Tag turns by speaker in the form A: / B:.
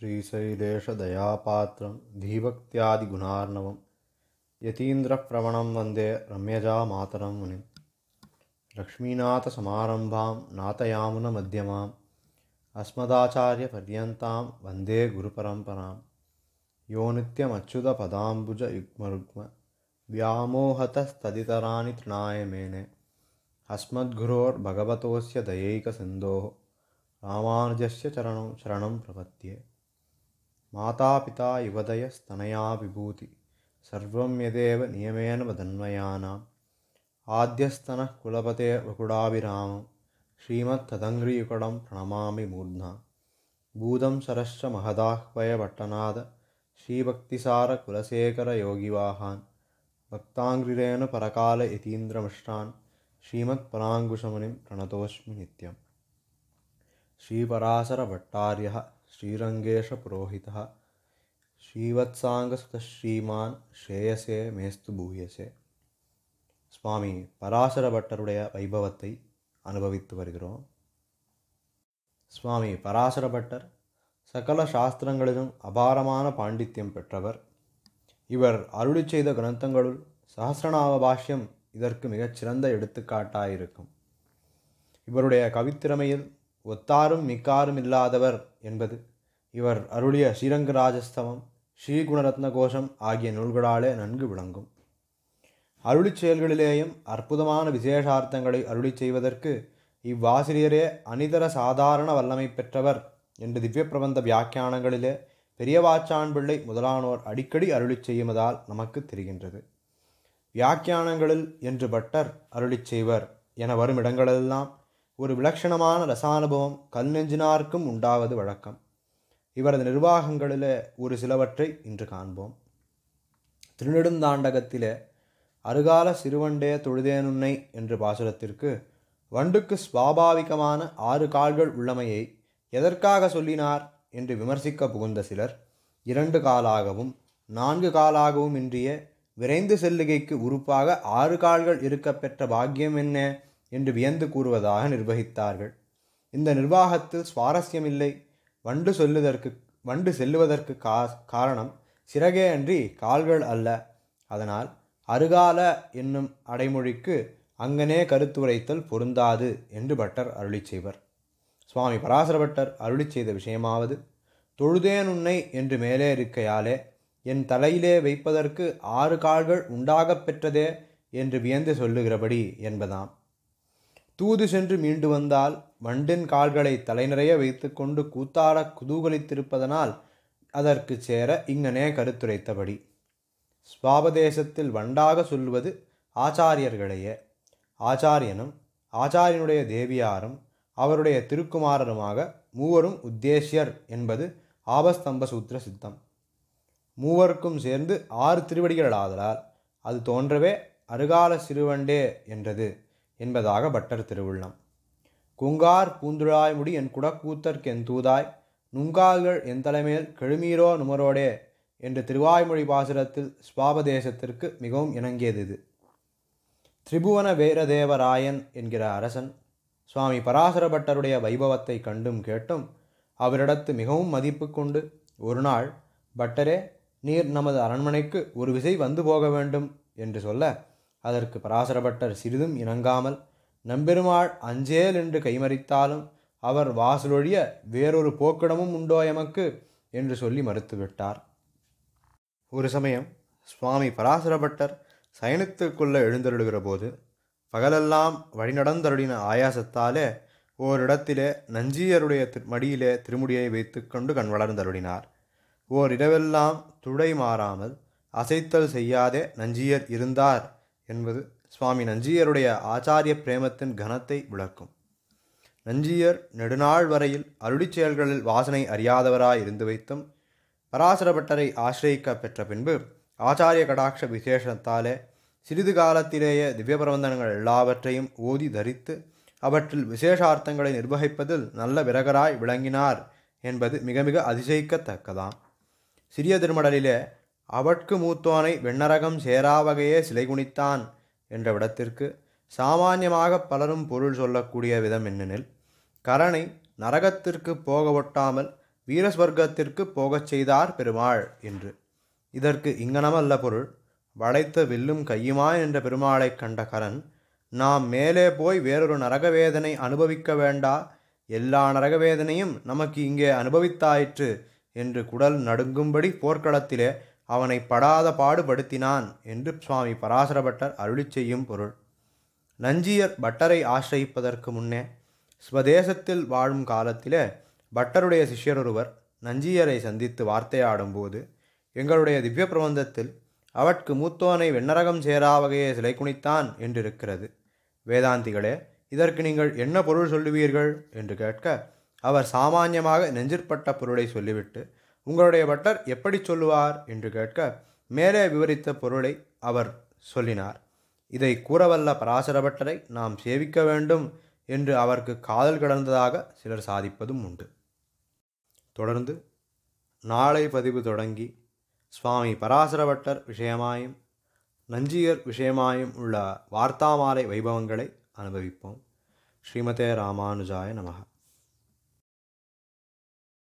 A: श्रीशैलेशदयापात्रं धीभक्त्यादिगुणार्णवं यतीन्द्रप्रवणं वन्दे रम्यजामातरं मुनिं लक्ष्मीनाथसमारम्भां नाथयामुनमध्यमां अस्मदाचार्यपर्यन्तां वन्दे गुरुपरम्परां योनित्यमच्युतपदाम्बुजयुग्मरुग्मव्यामोहतस्तदितराणि तृणाय मेने अस्मद्गुरोर्भगवतोऽस्य दयैकसिन्धोः रामानुजस्य चरणं शरणं प्रपद्ये मातापिता युवदयस्तनया विभूति सर्वं यदेव नियमेन वदन्वयानाम् आद्यस्तनः कुलपते वकुडाभिरामं श्रीमत्तदङ्घ्रियुकडं प्रणमामि मूर्ध्ना भूदं सरश्च महदाह्वयभट्टनाद श्रीभक्तिसारकुलशेखरयोगिवाहान् भक्ताङ्ग्रिरेण यतीन्द्रमिष्टान् श्रीमत्पराङ्गुशमुनिं प्रणतोऽस्मि नित्यं श्रीपराशरभट्टार्यः ஸ்ரீரங்கேஷ श्रीरङ्गेशपुरोहितः ஸ்ரீமான் ஸ்ரேயசே மேஸ்து பூயசே சுவாமி பராசர பட்டருடைய வைபவத்தை அனுபவித்து வருகிறோம் சுவாமி பராசர பட்டர் சகல சாஸ்திரங்களிலும் அபாரமான பாண்டித்யம் பெற்றவர் இவர் அருளி செய்த கிரந்தங்களுள் சஹசிரநாம பாஷ்யம் இதற்கு மிகச்சிறந்த எடுத்துக்காட்டாயிருக்கும் இவருடைய கவித்திறமையில் ஒத்தாரும் மிக்காரும் இல்லாதவர் என்பது இவர் அருளிய ஸ்ரீரங்கராஜஸ்தமம் ஸ்ரீகுணரத்ன கோஷம் ஆகிய நூல்களாலே நன்கு விளங்கும் அருளிச் செயல்களிலேயும் அற்புதமான விசேஷார்த்தங்களை அருளி செய்வதற்கு இவ்வாசிரியரே அனிதர சாதாரண வல்லமை பெற்றவர் என்று திவ்ய பிரபந்த வியாக்கியானங்களிலே பெரியவாச்சான் பிள்ளை முதலானோர் அடிக்கடி அருளி செய்யுமதால் நமக்கு தெரிகின்றது வியாக்கியானங்களில் என்று பட்டர் அருளி செய்வர் என வரும் இடங்களெல்லாம் ஒரு விலட்சணமான ரசானுபவம் கல் நெஞ்சினாருக்கும் உண்டாவது வழக்கம் இவரது நிர்வாகங்களில் ஒரு சிலவற்றை இன்று காண்போம் திருநெடுந்தாண்டகத்தில் அருகால சிறுவண்டே தொழுதேனுன்னை என்ற பாசுரத்திற்கு வண்டுக்கு சுவாபாவிகமான ஆறு கால்கள் உள்ளமையை எதற்காக சொல்லினார் என்று விமர்சிக்க புகுந்த சிலர் இரண்டு காலாகவும் நான்கு காலாகவும் இன்றிய விரைந்து செல்லுகைக்கு உறுப்பாக ஆறு கால்கள் இருக்கப்பெற்ற பாக்கியம் என்ன என்று வியந்து கூறுவதாக நிர்வகித்தார்கள் இந்த நிர்வாகத்தில் சுவாரஸ்யமில்லை வண்டு சொல்லுவதற்கு வண்டு செல்லுவதற்கு கா காரணம் சிறகே அன்றி கால்கள் அல்ல அதனால் அருகால என்னும் அடைமொழிக்கு அங்கனே கருத்துரைத்தல் பொருந்தாது என்று பட்டர் அருளி செய்வர் சுவாமி பட்டர் அருளி செய்த விஷயமாவது தொழுதேன் உன்னை என்று மேலே இருக்கையாலே என் தலையிலே வைப்பதற்கு ஆறு கால்கள் உண்டாகப் பெற்றதே என்று வியந்து சொல்லுகிறபடி என்பதாம் தூது சென்று மீண்டு வந்தால் வண்டின் கால்களை தலைநிறைய வைத்துக்கொண்டு கூத்தாட குதூகலித்திருப்பதனால் அதற்கு சேர இங்கனே கருத்துரைத்தபடி சுவாபதேசத்தில் வண்டாக சொல்லுவது ஆச்சாரியர்களையே ஆச்சாரியனும் ஆச்சாரியனுடைய தேவியாரும் அவருடைய திருக்குமாரருமாக மூவரும் உத்தேசியர் என்பது ஆபஸ்தம்ப சூத்திர சித்தம் மூவருக்கும் சேர்ந்து ஆறு திருவடிகள் ஆதலால் அது தோன்றவே அருகால சிறுவண்டே என்றது என்பதாக பட்டர் திருவுள்ளம் குங்கார் பூந்துழாய்முடி என் குடக்கூத்தர்க்கு தூதாய் நுங்கால்கள் என் தலைமையில் கெழுமீரோ நுமரோடே என்று திருவாய்மொழி பாசுரத்தில் சுவாபதேசத்திற்கு மிகவும் இணங்கியது இது திரிபுவன வீரதேவராயன் என்கிற அரசன் சுவாமி பராசரபட்டருடைய வைபவத்தை கண்டும் கேட்டும் அவரிடத்து மிகவும் மதிப்பு கொண்டு ஒரு நாள் பட்டரே நீர் நமது அரண்மனைக்கு ஒரு விசை வந்து போக வேண்டும் என்று சொல்ல அதற்கு பராசரபட்டர் சிறிதும் இணங்காமல் நம்பெருமாள் அஞ்சேல் என்று கைமறித்தாலும் அவர் வாசலொழிய வேறொரு போக்கிடமும் உண்டோ எமக்கு என்று சொல்லி மறுத்துவிட்டார் ஒரு சமயம் சுவாமி பராசரபட்டர் சயனித்துக்குள்ளே எழுந்தருடுகிற போது பகலெல்லாம் வழிநடந்தருடின ஆயாசத்தாலே ஓரிடத்திலே நஞ்சியருடைய மடியிலே திருமுடியை வைத்து கொண்டு கண் வளர்ந்தருடினார் ஓர் துடை மாறாமல் அசைத்தல் செய்யாதே நஞ்சியர் இருந்தார் என்பது சுவாமி நஞ்சியருடைய ஆச்சாரிய பிரேமத்தின் கனத்தை விளக்கும் நஞ்சியர் நெடுநாள் வரையில் அருளி செயல்களில் வாசனை அறியாதவராய் இருந்து வைத்தும் பராசரபட்டரை ஆசிரியிக்க பெற்ற பின்பு ஆச்சாரிய கடாட்ச விசேஷத்தாலே சிறிது காலத்திலேயே திவ்ய பிரபந்தனங்கள் எல்லாவற்றையும் ஓதி தரித்து அவற்றில் விசேஷார்த்தங்களை நிர்வகிப்பதில் நல்ல விரகராய் விளங்கினார் என்பது மிக மிக அதிசயிக்கத்தக்கதாம் சிறிய திருமடலிலே அவட்கு மூத்தோனை வெண்ணரகம் சேராவகையே சிலை குனித்தான் என்ற விடத்திற்கு சாமானியமாக பலரும் பொருள் சொல்லக்கூடிய விதம் என்னெனில் கரணை நரகத்திற்கு போக ஒட்டாமல் வீரஸ்வர்க்கத்திற்கு போகச் செய்தார் பெருமாள் என்று இதற்கு இங்கனமல்ல பொருள் வளைத்த வில்லும் கையுமாய் என்ற பெருமாளைக் கண்ட கரன் நாம் மேலே போய் வேறொரு நரகவேதனை அனுபவிக்க வேண்டா எல்லா நரகவேதனையும் நமக்கு இங்கே அனுபவித்தாயிற்று என்று குடல் நடுங்கும்படி போர்க்களத்திலே அவனை படாத பாடுபடுத்தினான் என்று சுவாமி பராசர பட்டர் அருளி செய்யும் பொருள் நஞ்சியர் பட்டரை ஆசிரயிப்பதற்கு முன்னே ஸ்வதேசத்தில் வாழும் காலத்திலே பட்டருடைய சிஷ்யர் ஒருவர் நஞ்சியரை சந்தித்து போது எங்களுடைய திவ்ய பிரபந்தத்தில் அவட்கு மூத்தோனை வெண்ணரகம் சேரா வகையை சிலை குனித்தான் என்றிருக்கிறது வேதாந்திகளே இதற்கு நீங்கள் என்ன பொருள் சொல்லுவீர்கள் என்று கேட்க அவர் சாமானியமாக நெஞ்சிற்பட்ட பொருளை சொல்லிவிட்டு உங்களுடைய பட்டர் எப்படி சொல்லுவார் என்று கேட்க மேலே விவரித்த பொருளை அவர் சொல்லினார் இதை கூறவல்ல பராசர பட்டரை நாம் சேவிக்க வேண்டும் என்று அவருக்கு காதல் கடந்ததாக சிலர் சாதிப்பதும் உண்டு தொடர்ந்து நாளை பதிவு தொடங்கி சுவாமி பராசர பட்டர் விஷயமாயும் நஞ்சியர் விஷயமாயும் உள்ள வார்த்தாமாலை வைபவங்களை அனுபவிப்போம் ஸ்ரீமதே ராமானுஜாய நமகா